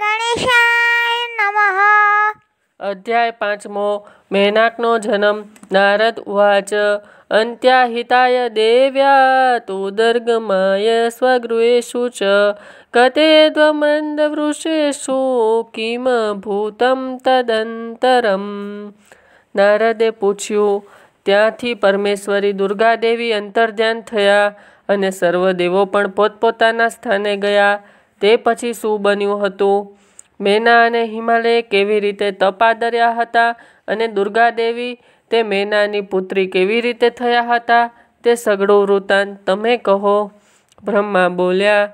ગણેશાય નમઃ અધ્યાય પાંચમો મેનાકનો જન્મ નારદ ઉવાચ અંત્યાહિતાય દેવ્યા તો તુદર્ગમાય સ્વગૃહેશુ ચ કતે દ્વમૃંદવૃષેશુ કિમ ભૂતમ તદંતરમ નારદે પૂછ્યું ત્યાંથી પરમેશ્વરી દુર્ગાદેવી અંતર્ધ્યાન થયા અને સર્વદેવો પણ પોતપોતાના સ્થાને ગયા તે પછી શું બન્યું હતું મેના અને હિમાલય કેવી રીતે તપાદર્યા હતા અને દુર્ગાદેવી તે મેનાની પુત્રી કેવી રીતે થયા હતા તે સગડું વૃત્તાંત તમે કહો બ્રહ્મા બોલ્યા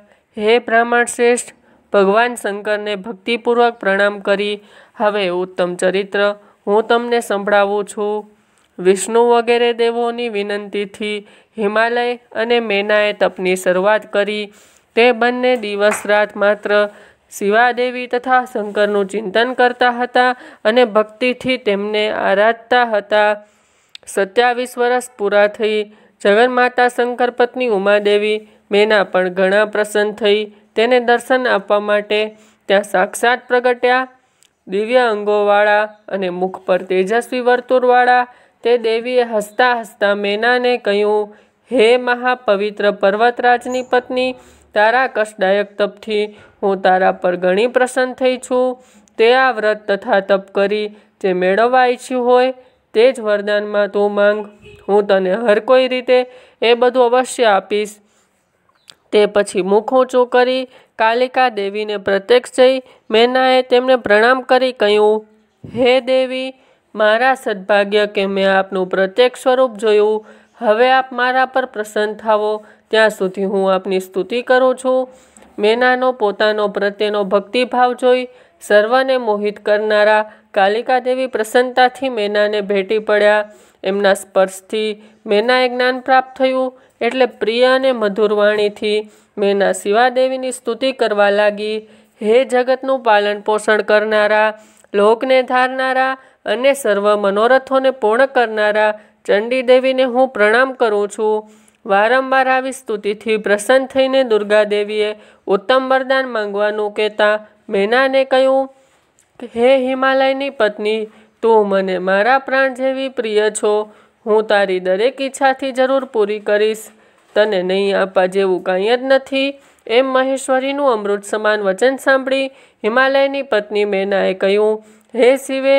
હે બ્રાહ્મણ શ્રેષ્ઠ ભગવાન શંકરને ભક્તિપૂર્વક પ્રણામ કરી હવે ઉત્તમ ચરિત્ર હું તમને સંભળાવું છું વિષ્ણુ વગેરે દેવોની વિનંતીથી હિમાલય અને મેનાએ તપની શરૂઆત કરી તે બંને દિવસ રાત માત્ર શિવાદેવી તથા શંકરનું ચિંતન કરતા હતા અને ભક્તિથી તેમને આરાધતા હતા સત્યાવીસ વર્ષ પૂરા થઈ જગન્માતા શંકર પત્ની ઉમાદેવી મેના પણ ઘણા પ્રસન્ન થઈ તેને દર્શન આપવા માટે ત્યાં સાક્ષાત પ્રગટ્યા દિવ્ય અંગોવાળા અને મુખ પર તેજસ્વી વર્તુળવાળા તે દેવીએ હસતા હસતા મેનાને કહ્યું હે મહાપવિત્ર પર્વતરાજની પત્ની તારા કષ્ટદાયક તપથી હું તારા પર ઘણી પ્રસન્ન થઈ છું તે આ વ્રત તથા તપ કરી જે મેળવવા ઈચ્છ્યું હોય તે જ વરદાનમાં તું માંગ હું તને હર કોઈ રીતે એ બધું અવશ્ય આપીશ તે પછી મુખ ઊંચું કરી કાલિકા દેવીને પ્રત્યક્ષ જઈ મેનાએ તેમને પ્રણામ કરી કહ્યું હે દેવી મારા સદભાગ્ય કે મેં આપનું પ્રત્યક્ષ સ્વરૂપ જોયું હવે આપ મારા પર પ્રસન્ન થાવો ત્યાં સુધી હું આપની સ્તુતિ કરું છું મેનાનો પોતાનો પ્રત્યેનો ભક્તિભાવ જોઈ સર્વને મોહિત કરનારા કાલિકા દેવી પ્રસન્નતાથી મેનાને ભેટી પડ્યા એમના સ્પર્શથી મેનાએ જ્ઞાન પ્રાપ્ત થયું એટલે પ્રિય અને મધુર વાણીથી મેના શિવાદેવીની સ્તુતિ કરવા લાગી હે જગતનું પાલન પોષણ કરનારા લોકને ધારનારા અને સર્વ મનોરથોને પૂર્ણ કરનારા ચંડી દેવીને હું પ્રણામ કરું છું વારંવાર આવી સ્તુતિથી પ્રસન્ન થઈને દુર્ગાદેવીએ ઉત્તમ વરદાન માંગવાનું કહેતા મેનાને કહ્યું હે હિમાલયની પત્ની તું મને મારા પ્રાણ જેવી પ્રિય છો હું તારી દરેક ઈચ્છાથી જરૂર પૂરી કરીશ તને નહીં આપવા જેવું કાંઈ જ નથી એમ મહેશ્વરીનું અમૃત સમાન વચન સાંભળી હિમાલયની પત્ની મેનાએ કહ્યું હે શિવે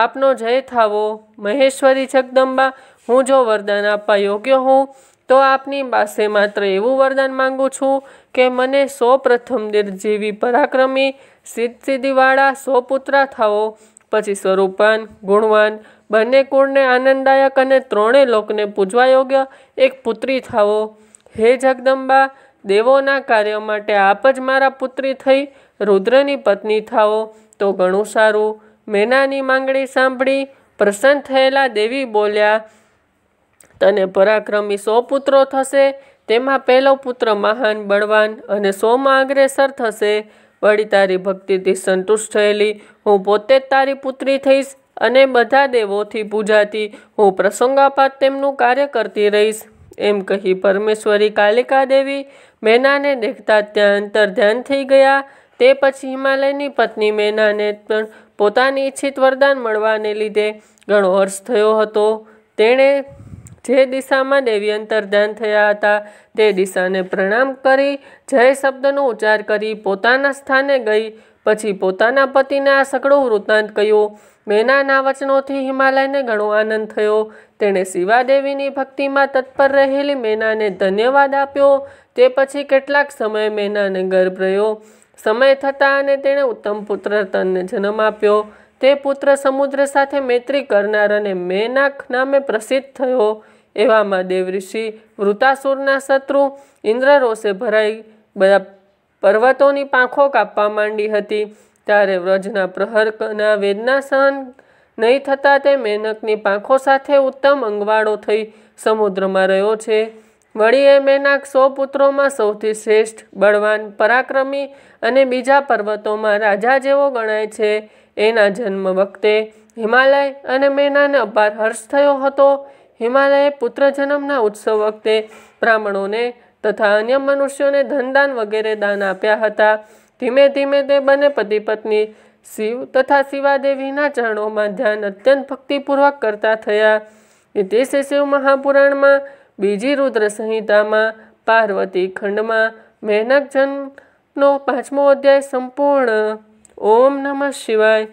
આપનો જય થાવો મહેશ્વરી જગદંબા હું જો વરદાન આપવા યોગ્ય હોઉં તો આપની પાસે માત્ર એવું વરદાન માંગુ છું કે મને સો પ્રથમ દીર જેવી પરાક્રમી સિદ્ધ સિદ્ધિવાળા સો પુત્રા થાવો પછી સ્વરૂપાન ગુણવાન બંને કુળને આનંદદાયક અને ત્રણેય લોકને પૂજવા યોગ્ય એક પુત્રી થાવો હે જગદંબા દેવોના કાર્ય માટે આપ જ મારા પુત્રી થઈ રુદ્રની પત્ની થાવો તો ઘણું સારું મેનાની માંગણી સાંભળી પ્રસન્ન થયેલા દેવી બોલ્યા તને પરાક્રમી સો પુત્રો થશે તેમાં પહેલો પુત્ર મહાન બળવાન અને સોમાં અગ્રેસર થશે વળી તારી ભક્તિથી સંતુષ્ટ થયેલી હું પોતે જ તારી પુત્રી થઈશ અને બધા દેવોથી પૂજાતી હું પ્રસંગાપાત તેમનું કાર્ય કરતી રહીશ એમ કહી પરમેશ્વરી કાલિકા દેવી મેનાને દેખતા ત્યાં અંતર ધ્યાન થઈ ગયા તે પછી હિમાલયની પત્ની મેનાને પણ પોતાની ઈચ્છિત વરદાન મળવાને લીધે ઘણો હર્ષ થયો હતો તેણે જે દિશામાં દેવી અંતર્ધાન થયા હતા તે દિશાને પ્રણામ કરી જય શબ્દનો ઉચ્ચાર કરી પોતાના સ્થાને ગઈ પછી પોતાના પતિને આ સકડો વૃત્તાંત કહ્યો મેનાના વચનોથી હિમાલયને ઘણો આનંદ થયો તેણે શિવાદેવીની ભક્તિમાં તત્પર રહેલી મેનાને ધન્યવાદ આપ્યો તે પછી કેટલાક સમય મેનાને ગર્ભ રહ્યો સમય થતાં અને તેણે ઉત્તમ પુત્ર રતનને જન્મ આપ્યો તે પુત્ર સમુદ્ર સાથે મૈત્રી કરનાર અને મેનાક નામે પ્રસિદ્ધ થયો એવામાં દેવઋષિ વૃતાસુરના શત્રુ ઇન્દ્રરોષે ભરાઈ બધા પર્વતોની પાંખો કાપવા માંડી હતી ત્યારે વ્રજના પ્રહરના વેદના સહન નહીં થતાં તે મેનકની પાંખો સાથે ઉત્તમ અંગવાળો થઈ સમુદ્રમાં રહ્યો છે વળી એ મેનાક સો પુત્રોમાં સૌથી શ્રેષ્ઠ બળવાન પરાક્રમી અને બીજા પર્વતોમાં રાજા જેવો ગણાય છે એના જન્મ વખતે હિમાલય અને મેનાને અપાર હર્ષ થયો હતો હિમાલયે પુત્રજન્મના ઉત્સવ વખતે બ્રાહ્મણોને તથા અન્ય મનુષ્યોને ધનદાન વગેરે દાન આપ્યા હતા ધીમે ધીમે તે બંને પતિ પત્ની શિવ તથા શિવાદેવીના ચરણોમાં ધ્યાન અત્યંત ભક્તિપૂર્વક કરતા થયા તે શિવ મહાપુરાણમાં બીજી રુદ્રસંહિતામાં પાર્વતી ખંડમાં મહેનતજનનો પાંચમો અધ્યાય સંપૂર્ણ ઓમ નમઃ શિવાય